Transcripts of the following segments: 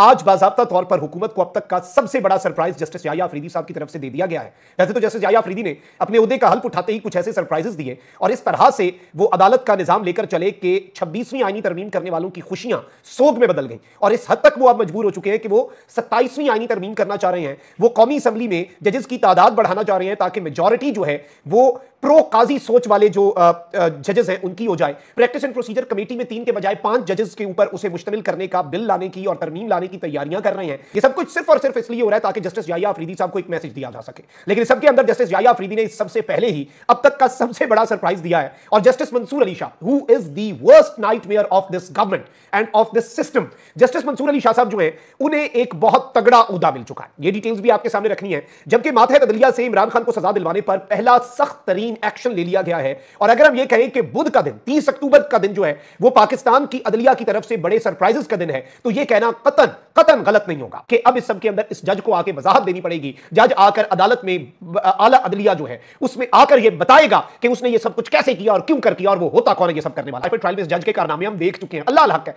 आज बाजाबा तौर पर हुकूमत को अब तक का सबसे बड़ा सरप्राइज जस्टिस याया अफरीदी साहब की तरफ से दे दिया गया है वैसे तो जस्टिस याया अफरीदी ने अपने उदे का हल्फ उठाते ही कुछ ऐसे सरप्राइजेस दिए और इस तरह से वो अदालत का निजाम लेकर चले कि छब्बीसवीं आईनी तरमीम करने वालों की खुशियां सोग में बदल गई और इस हद तक वो अब मजबूर हो चुके हैं कि वो सत्ताईसवीं आईनी तरमीम करना चाह रहे हैं वो कौमी असम्बली में जजेस की तादाद बढ़ाना चाह रहे हैं ताकि मेजोरिटी जो है वो प्रो काजी सोच वाले जो जजेस हैं उनकी हो जाए प्रैक्टिस एंड प्रोसीजर कमेटी में तीन के बजाय पांच जजेस के ऊपर उसे मुश्तमिल करने का बिल लाने की और तरमीम लाने जाने की तैयारियां कर रहे हैं ये सब कुछ सिर्फ और सिर्फ इसलिए हो रहा है ताकि जस्टिस जाया अफरीदी साहब को एक मैसेज दिया जा सके लेकिन सबके अंदर जस्टिस जाया अफरीदी ने सबसे पहले ही अब तक का सबसे बड़ा सरप्राइज दिया है और justice Mansoor Ali Shah who is the worst night of this government and of this system justice Mansoor Ali Shah sahab जो है उन्हें एक बहुत तगड़ा उदा मिल चुका है ये डिटेल्स भी आपके सामने रखनी है जबकि माथे तदलिया से इमरान खान को सजा दिलवाने पर पहला सख्त तरीन एक्शन ले लिया गया है और अगर हम ये कहें कि बुध का दिन तीस अक्टूबर का दिन जो है वो पाकिस्तान की अदलिया की तरफ से बड़े सरप्राइजेस का दिन है तो ये कहना कतन कतन गलत नहीं होगा कि अब इस सब के अंदर इस जज को आके वजाहत देनी पड़ेगी जज आकर अदालत में आला अदलिया जो है उसमें आकर ये बताएगा कि उसने ये सब कुछ कैसे किया और क्यों कर किया और वो होता कौन है ये सब करने वाला ट्रायल में इस जज के कारनामे हम देख चुके हैं अल्लाह हक है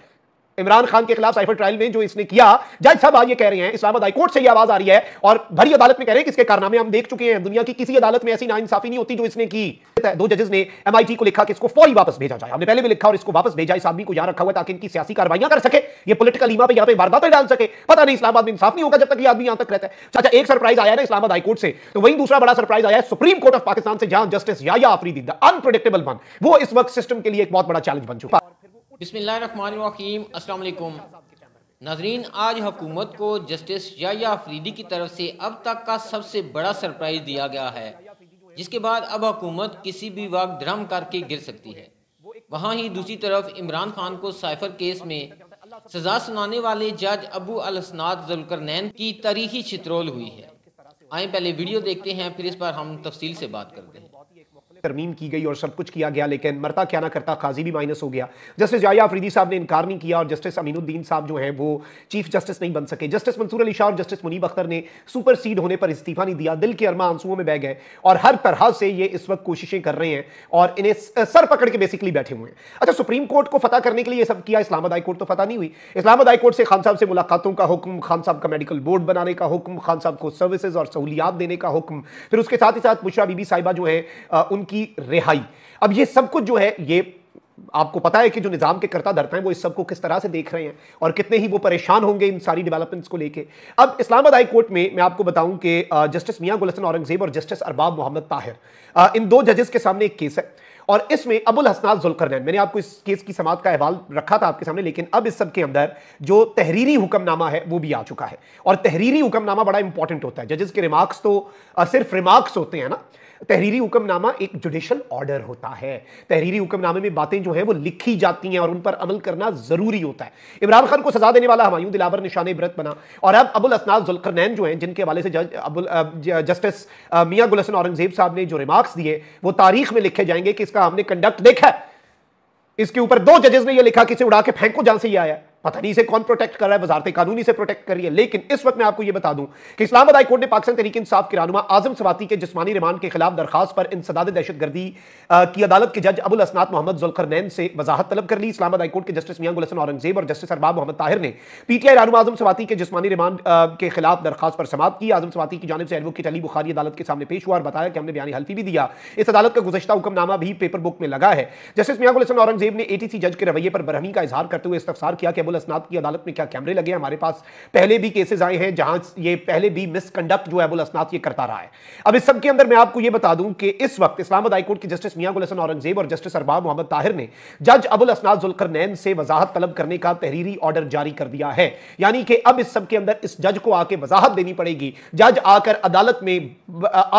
इमरान खान के खिलाफ साइफर ट्रायल में जो इसने किया जज साहब आज ये कह रहे हैं इस्लामाबाद हाईकोर्ट से ये आवाज आ रही है और भरी अदालत में कह रहे हैं कि इसके कारनामे हम देख चुके हैं दुनिया की किसी अदालत में ऐसी नाइंसाफी नहीं होती जो इसने की दो जजेस ने एमआईटी को लिखा कि इसको फौरी वापस भेजा जाए हमने पहले भी लिखा और इसको वापस भेजा इस आदमी को यहां रखा हुआ ताकि इनकी सियासी कार्रवाइयां कर सके ये पोलिटिकल ईमा पर यहाँ पे वारदातें डाल सके पता नहीं इस्लाबाद में इंसाफ नहीं होगा जब तक ये आदमी यहां तक रहता है अच्छा एक सरप्राइज आया ना इस्लामाबाद हाईकोर्ट से तो वहीं दूसरा बड़ा सरप्राइज आया सुप्रीम कोर्ट ऑफ पाकिस्तान से जहां जस्टिस या द अनप्रडिक्टेबल बन वो इस वक्त सिस्टम के लिए एक बहुत बड़ा चैलेंज बन चुका बसमीम नाजरीन आज हुकूमत को जस्टिस या अफरीदी की तरफ से अब तक का सबसे बड़ा सरप्राइज दिया गया है जिसके बाद अब हुकूमत किसी भी वक्त ड्रम करके गिर सकती है वहाँ ही दूसरी तरफ इमरान खान को साइफर केस में सजा सुनाने वाले जज अबू अलसनाद नैन की तारीखी चित्रोल हुई है आए पहले वीडियो देखते हैं फिर इस पर हम तफसील से बात करते हैं तरमीम की गई और सब कुछ किया गया लेकिन मरता क्या ना करता काजी भी माइनस हो गया जस्टिस जाया अफरीदी साहब ने इनकार नहीं किया और जस्टिस अमीनुद्दीन साहब जो है वो चीफ जस्टिस नहीं बन सके जस्टिस मंसूर अली शाह और जस्टिस मुनीब अख्तर ने सुपर सीड होने पर इस्तीफा नहीं दिया दिल के अरमा आंसुओं में बह गए और हर तरह से ये इस वक्त कोशिशें कर रहे हैं और इन्हें सर पकड़ के बेसिकली बैठे हुए हैं अच्छा सुप्रीम कोर्ट को फतह करने के लिए सब किया इस्लामाबाद हाई कोर्ट तो फतह नहीं हुई इस्लामाबाद हाई कोर्ट से खान साहब से मुलाकातों का हुक्म खान साहब का मेडिकल बोर्ड बनाने का हुक्म खान साहब को सर्विसेज और सहूलियात देने का हुक्म फिर उसके साथ ही साथ बुशरा बीबी साहिबा जो है उनकी की रिहाई अब ये सब कुछ जो है ये आपको पता है कि जो निज़ाम के करता धरता है वो इस सबको किस तरह से देख रहे हैं और कितने ही वो परेशान होंगे इन सारी डेवलपमेंट्स को लेके अब इस्लामाबाद हाई कोर्ट में मैं आपको बताऊं कि जस्टिस मियां गुलसन औरंगजेब और जस्टिस अरबाब मोहम्मद ताहिर इन दो जजेस के सामने एक केस है और इसमें अबुल हसनात जुलकरनैन मैंने आपको इस केस की समाज का अहवाल रखा था आपके सामने लेकिन अब इस सब के अंदर जो तहरीरी हुक्मनामा है वो भी आ चुका है और तहरीरी हुक्मनामा बड़ा इंपॉर्टेंट होता है जजेस के रिमार्क्स तो सिर्फ रिमार्क्स होते हैं ना तहरीरी हुक्मनामा एक जुडिशल ऑर्डर होता है तहरीरी हुक्मनामे में बातें जो हैं वो लिखी जाती हैं और उन पर अमल करना जरूरी होता है इमरान खान को सजा देने वाला हमायूं दिलावर निशान इबरत बना और अब अबुल असनाद जुलकरनैन जो हैं जिनके हवाले से जज अबुल जस्टिस मियाँ गुलसन औरंगजेब साहब ने जो रिमार्क्स दिए वो तारीख में लिखे जाएंगे कि इसका हमने कंडक्ट देखा है इसके ऊपर दो जजेस ने यह लिखा कि इसे उड़ा के फेंको जहां से ये आया पता नहीं इसे कौन प्रोटेक्ट कर रहा है वजारत कानूनी से प्रोटेक्ट कर रही है लेकिन इस वक्त मैं आपको यह बता दूं कि इस्लामाबाद हाईकोर्ट ने पाकिस्तान तरीके इंसाफ के रानुमा आजम सवाती के जिसमानी रिमांड के खिलाफ दरखास्त पर इंसदाद दहशतगर्दी की अदालत के जज अबुल असनात मोहम्मद नैन से वजाहत तलब कर ली इस्लामाबाद हाईकोर्ट के जस्टिस मियाँ गुलसन औरंगजेब और जस्टिस अरबाब मोहम्मद ताहिर ने पीटीआई रानुमा आजम सवाती के जिसमानी रिमांड के खिलाफ दरखास्त पर समाप्त की आजम सवाती की जानब से एडवोकेट अली बुखारी अदालत के सामने पेश हुआ और बताया कि हमने बयानी हल्फी भी दिया इस अदालत का गुजशत हुक्मनामा भी पेपर बुक में लगा है जस्टिस मियाँ गुलसन औरंगजेब ने एटीसी जज के रवैये पर बरहमी का इजहार करते हुए इस्तफसार किया कि अबुल असनाद की अदालत में क्या कैमरे लगे हमारे पास पहले भी केसेस आए हैं जहां ये पहले भी मिसकंडक्ट जो है अबुल असनाद ये करता रहा है अब इस सबके अंदर मैं आपको यह बता दूं कि इस वक्त इस्लामाबाद हाईकोर्ट के जस्टिस मियाँ गुलसन औरंगजेब और जस्टिस अरबाब मोहम्मद ताहिर ने जज अबुल असनाद जुलकर नैन से वजाहत तलब करने का तहरीरी ऑर्डर जारी कर दिया है यानी कि अब इस सबके अंदर इस जज को आके वजाहत देनी पड़ेगी जज आकर अदालत में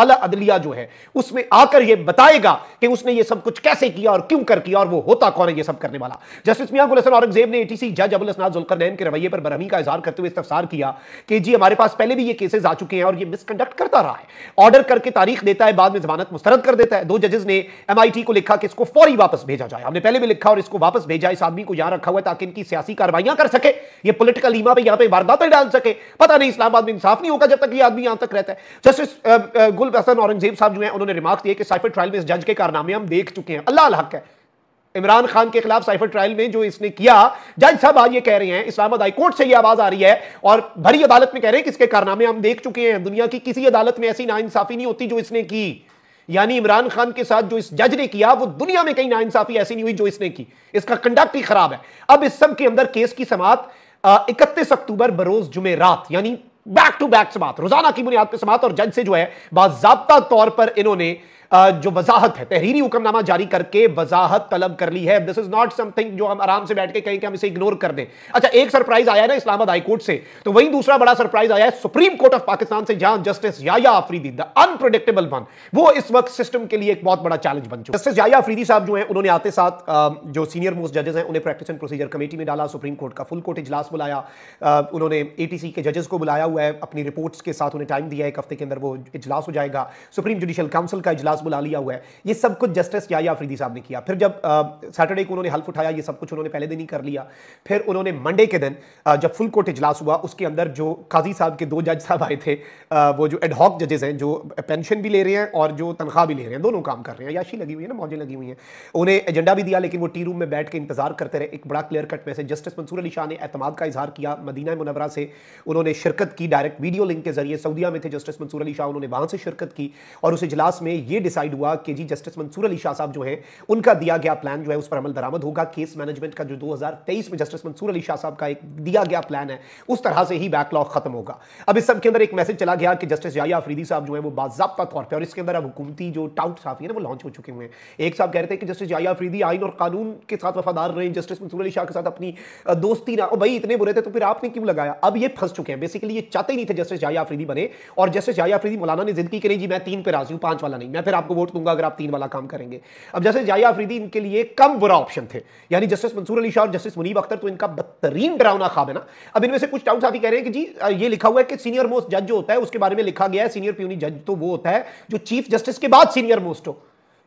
आला अदलिया जो है उसमें आकर यह बताएगा कि उसने यह सब कुछ कैसे किया और क्यों कर किया और वो होता कौन है यह सब करने वाला जस्टिस मियाँ गुलसन औरंगजेब ने एटीसी जज अबुल जुलकरनैन के रवैये पर बरहमी का इजहार करते हुए इस्तफसार किया कि जी हमारे पास पहले भी ये केसेज आ चुके हैं और ये मिसकंडक्ट करता रहा है ऑर्डर करके तारीख देता है बाद में जमानत मुस्तरद कर देता है दो जजेज ने एमआईटी को लिखा कि इसको फौरी वापस भेजा जाए हमने पहले भी लिखा और इसको वापस भेजा इस आदमी को यहां रखा हुआ ताकि इनकी सियासी कार्रवाइयां कर सके ये पोलिटिकल लीमा पर यहां पर वारदातें डाल सके पता नहीं इस्लामाबाद में इंसाफ नहीं होगा जब तक ये आदमी यहां तक रहता है जस्टिस गुल हसन औरंगजेब साहब जो है उन्होंने रिमार्क दिए कि साइफर ट्रायल में इस जज के कारनामे हम देख चुके हैं अल्लाह हक है इमरान खान के खिलाफ साइफर ट्रायल में जो इसने किया जज साहब आज ये कह रहे हैं इस्लामाबाद हाईकोर्ट से ये आवाज आ रही है और भरी अदालत में कह रहे हैं कि इसके कारनामे हम देख चुके हैं दुनिया की किसी अदालत में ऐसी नाइंसाफी नहीं होती जो इसने की यानी इमरान खान के साथ जो इस जज ने किया वो दुनिया में कहीं नाइंसाफी ऐसी नहीं हुई जो इसने की इसका कंडक्ट ही खराब है अब इस सब के अंदर केस की समात इकतीस अक्टूबर बरोज जुमे रात यानी बैक टू बैक समात रोजाना की बुनियाद पर समात और जज से जो है बाबा तौर पर इन्होंने जो वजाहत है तहरीरी हुक्मनामा जारी करके वजाहत तलब कर ली है दिस इज नॉट समथिंग जो हम आराम से बैठ के कहें कि हम इसे इग्नोर कर दें अच्छा एक सरप्राइज आया ना इस्लामाबाद हाईकोर्ट से तो वहीं दूसरा बड़ा सरप्राइज आया है सुप्रीम कोर्ट ऑफ पाकिस्तान से जहां justice Yahya Afridi the unpredictable one वो इस वक्त सिस्टम के लिए एक बहुत बड़ा चैलेंज बन चुका जस्टिस याया आफरीदी साहब जो है उन्होंने आते साथ जो सीनियर मोस्ट जजेस हैं उन्हें प्रैक्टिस एंड प्रोसीजर कमेटी में डाला सुप्रीम कोर्ट का फुल कोर्ट इजलास बुलाया उन्होंने सी के जजेस को बुलाया हुआ है अपनी रिपोर्ट्स के साथ उन्हें टाइम दिया एक हफ्ते के अंदर वो इजलास हो जाएगा सुप्रीम जुडिशियल काउंसिल का इजलास अब्बास बुला लिया हुआ है ये सब कुछ जस्टिस या अफरीदी साहब ने किया फिर जब सैटरडे को उन्होंने हल्फ उठाया ये सब कुछ उन्होंने पहले दिन ही कर लिया फिर उन्होंने मंडे के दिन जब फुल कोर्ट इजलास हुआ उसके अंदर जो काजी साहब के दो जज साहब आए थे वो जो एडहॉक जजेस हैं जो पेंशन भी ले रहे हैं और जो तनख्वाह भी ले रहे हैं दोनों काम कर रहे हैं याशी लगी हुई है ना मौजें लगी हुई हैं उन्हें एजेंडा भी दिया लेकिन वो टी रूम में बैठ के इंतजार करते रहे एक बड़ा clear cut message justice Mansoor Ali Shah ने एतमाद का इजहार किया मदीना मुनवरा से उन्होंने शिरकत की डायरेक्ट वीडियो लिंक के जरिए सऊदिया में थे जस्टिस मंसूर अली शाह उन्होंने वहां से शिरकत की और उस इजलास में यह डिसाइड हुआ कि जी जस्टिस मंसूर अली शाह साहब जो है उनका दिया गया प्लान जो है उस पर अमल दरामद होगा केस मैनेजमेंट का जो 2023 में जस्टिस मंसूर अली शाह साहब का एक दिया गया प्लान है उस तरह से ही बैकलॉग खत्म होगा अब इस सब के अंदर एक मैसेज चला गया कि जस्टिस जाया अफरीदी साहब जो है वो बाबा तौर पर और इसके अंदर अब हुकूमती जो टाउट साफी है ना वो लॉन्च हो चुके हुए हैं एक साहब कह रहे थे कि जस्टिस जाया अफरीदी आइन और कानून के साथ वफादार रहे जस्टिस मंसूर अली शाह के साथ अपनी दोस्ती ना भाई इतने बुरे थे तो फिर आपने क्यों लगाया अब ये फंस चुके हैं बेसिकली ये चाहते ही नहीं थे जस्टिस जाया अफरीदी बने और जस्टिस जाया अफरीदी मौलाना ने जिंदगी के नहीं जी मैं तीन पे राजी हूँ पांच वाला नहीं मैं फिर आपको वोट दूंगा अगर आप तीन वाला काम करेंगे अब जैसे जाया अफरीदी इनके लिए कम बुरा ऑप्शन थे यानी जस्टिस मंसूर अली शाह और जस्टिस मुनीब अख्तर तो इनका बदतरीन डरावना खाब है ना अब इनमें से कुछ डाउट आप ही कह रहे हैं कि जी ये लिखा हुआ है कि सीनियर मोस्ट जज जो होता है उसके बारे में लिखा गया है सीनियर प्यूनी जज तो वो होता है जो चीफ जस्टिस के बाद सीनियर मोस्ट हो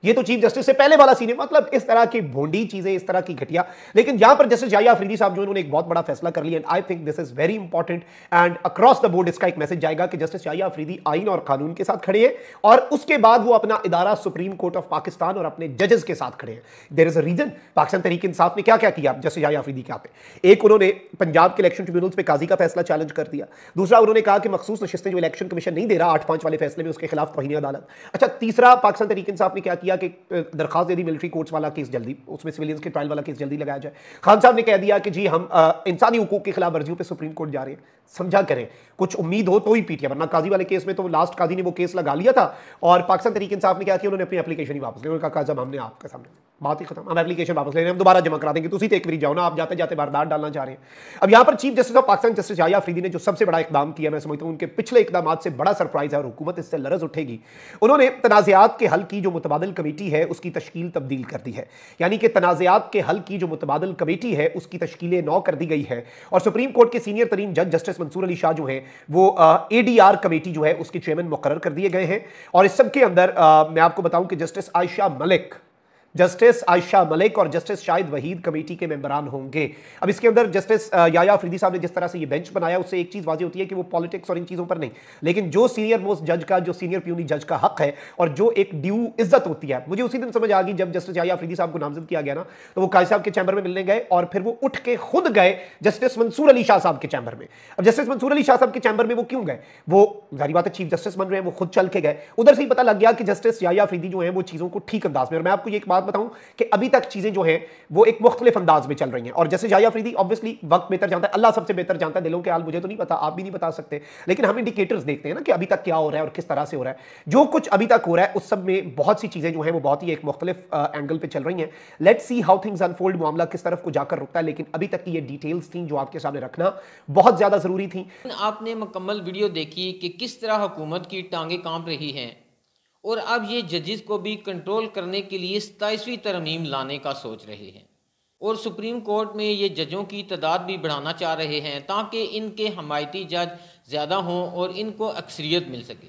ये तो चीफ जस्टिस से पहले वाला सीन है मतलब इस तरह की भोंडी चीजें इस तरह की घटिया लेकिन यहां पर जस्टिस जाया फ्रीदी साहब जो उन्होंने एक बहुत बड़ा फैसला कर लिया and I think this is very important and across the board इसका एक मैसेज जाएगा कि जस्टिस जाया अफरीदी आइन और कानून के साथ खड़े हैं और उसके बाद वो अपना इदारा सुप्रीम कोर्ट ऑफ पाकिस्तान और अपने जजेस के साथ खड़े हैं there is a reason Pakistan Tehreek Insaf ने क्या क्या किया जस्टिस जाया फ्रीदी के आते एक उन्होंने पंजाब के इलेक्शन ट्रिब्यूनल्स पर काजी का फैसला चैलेंज कर दिया दूसरा उन्होंने कहा कि मखसूस नशिस्तें जो इलेक्शन कमीशन नहीं दे रहा आठ पांच वाले फैसले में उसके खिलाफ तोहनी अदालत अच्छा तीसरा पाकिस्तान तरीके इंसाफ ने क्या किया दिया कि दरखास्त दे दी मिलिट्री कोर्ट्स वाला केस जल्दी उसमें सिविलियंस के ट्रायल वाला केस जल्दी लगाया जाए खान साहब ने कह दिया कि जी हम इंसानी हकूक की खिलाफ वर्जियों पर सुप्रीम कोर्ट जा रहे हैं समझा करें कुछ उम्मीद हो तो ही पीटिए वरना काजी वाले केस में तो लास्ट काजी ने वो केस लगा लिया था और पाकिस्तान तरीके इंसाफ ने क्या किया उन्होंने अपनी अपलीकेशन ही वापस लिया उनका कहा काजम हमने आपके सामने बात ही खत्म हम एप्लीकेशन वापस ले रहे हैं हम दोबारा जमा करा देंगे तुम तो एक बार जाओ ना आप जाते जाते वारदात डालना चाह रहे हैं अब यहाँ पर chief justice of Pakistan justice Yahya Afridi ने जो सबसे बड़ा इकदाम किया मैं समझता हूँ उनके पिछले इकदाम से बड़ा सरप्राइज है और हुकूमत इससे लरज उठेगी उन्होंने तनाज़ात के हल की जो मुतबादल कमेटी है उसकी तश्ील तब्दील कर दी है यानी कि तनाज़ात के हल की जो मुतबादल कमेटी है उसकी तश्कील नौ कर दी गई है और सुप्रीम कोर्ट के सीनियर तरीन जज जस्टिस मंसूर अली शाह जो है वो ए डी आर कमेटी जो है उसके चेयरमैन मुकर कर दिए गए हैं और इस सबके अंदर मैं आपको बताऊँ कि जस्टिस आयशा मलिक जस्टिस आयशा मलिक और जस्टिस शाहिद वहीद कमेटी के मेम्बरान होंगे अब इसके अंदर जस्टिस याया फ्रीदी साहब ने जिस तरह से ये बेंच बनाया उससे एक चीज़ वाजी होती है कि वो पॉलिटिक्स और इन चीज़ों पर नहीं लेकिन जो सीनियर मोस्ट जज का जो सीनियर प्यूनी जज का हक है और जो एक ड्यू इज्जत होती है मुझे उसी दिन समझ आ गई जब जस्टिस याया अफरीदी साहब को नामजद किया गया ना तो वो काजी साहब के चैम्बर में मिलने गए और फिर वो उठ के खुद गए जस्टिस मंसूर अली शाह साहब के चैंबर में अब जस्टिस मंसूर अली शाह साहब के चैम्बर में वो क्यों गए वो जारी बात है चीफ जस्टिस बन रहे हैं वो खुद चल के गए उधर से ही पता लग गया कि जस्टिस याया फ्रीदी जो है वो चीज़ों को ठीक अंदाज में और मैं आपको एक बात बात बताऊं कि अभी तक चीज़ें जो हैं वो एक मुख्तलिफ अंदाज में चल रही हैं और जैसे जाया अफरीदी ऑब्वियसली वक्त बेहतर जानता है अल्लाह सबसे बेहतर जानता है दिलों के हाल मुझे तो नहीं पता आप भी नहीं बता सकते लेकिन हम इंडिकेटर्स देखते हैं ना कि अभी तक क्या हो रहा है और किस तरह से हो रहा है जो कुछ अभी तक हो रहा है उस सब में बहुत सी चीज़ें जो है वो बहुत ही एक मुख्तलिफ एंगल पर चल रही हैं let see how things unfold मामला किस तरफ को जाकर रुकता है लेकिन अभी तक की ये डिटेल्स थी जो आपके सामने रखना बहुत ज़्यादा ज़रूरी थी आपने मुकम्मल वीडियो देखी कि किस तरह हुकूमत की टांगे कांप रही हैं और अब ये जजेस को भी कंट्रोल करने के लिए सताईसवीं तरमीम लाने का सोच रहे हैं और सुप्रीम कोर्ट में ये जजों की तादाद भी बढ़ाना चाह रहे हैं ताकि इनके हमायती जज ज़्यादा हों और इनको अक्सरियत मिल सके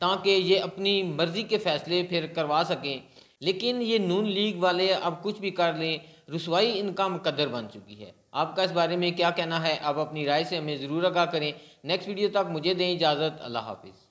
ताकि ये अपनी मर्ज़ी के फ़ैसले फिर करवा सकें लेकिन ये नून लीग वाले अब कुछ भी कर लें रसवाई इनका मुकदर बन चुकी है आपका इस बारे में क्या कहना है आप अपनी राय से हमें ज़रूर आगा करें नेक्स्ट वीडियो तक मुझे दें इजाज़त अल्लाह हाफिज़